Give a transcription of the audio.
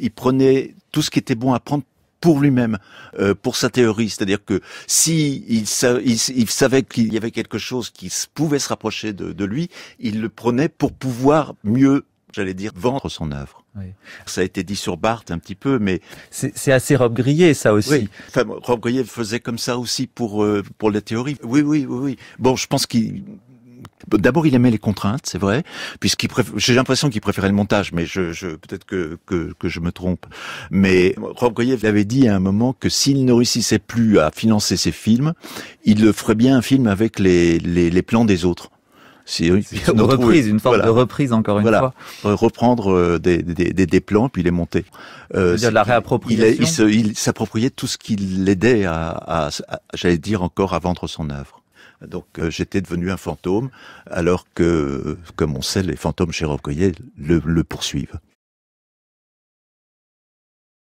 il prenait tout ce qui était bon à prendre pour lui-même, euh, pour sa théorie. C'est-à-dire que si il, savait qu'il y avait quelque chose qui pouvait se rapprocher de, lui, il le prenait pour pouvoir mieux, j'allais dire, vendre son œuvre. Ça a été dit sur Barthes un petit peu, mais c'est assez Rob Grillet, ça aussi. Oui. Rob faisait comme ça aussi pour euh, pour la théorie. oui, oui, oui. Bon, je pense qu'il D'abord, il aimait les contraintes, c'est vrai, puisqu'il j'ai l'impression qu'il préférait le montage, mais je, peut-être que, que, je me trompe. Mais Rob Goyer avait dit à un moment que s'il ne réussissait plus à financer ses films, il le ferait bien un film avec les, plans des autres. C'est une, reprise, une forme de reprise encore une fois. Reprendre euh, des, des, des, plans puis les monter. Euh, la réappropriation. Il, s'appropriait tout ce qui l'aidait j'allais dire encore à vendre son œuvre. Donc euh, j'étais devenu un fantôme, alors que, comme on sait, les fantômes chez le poursuivent.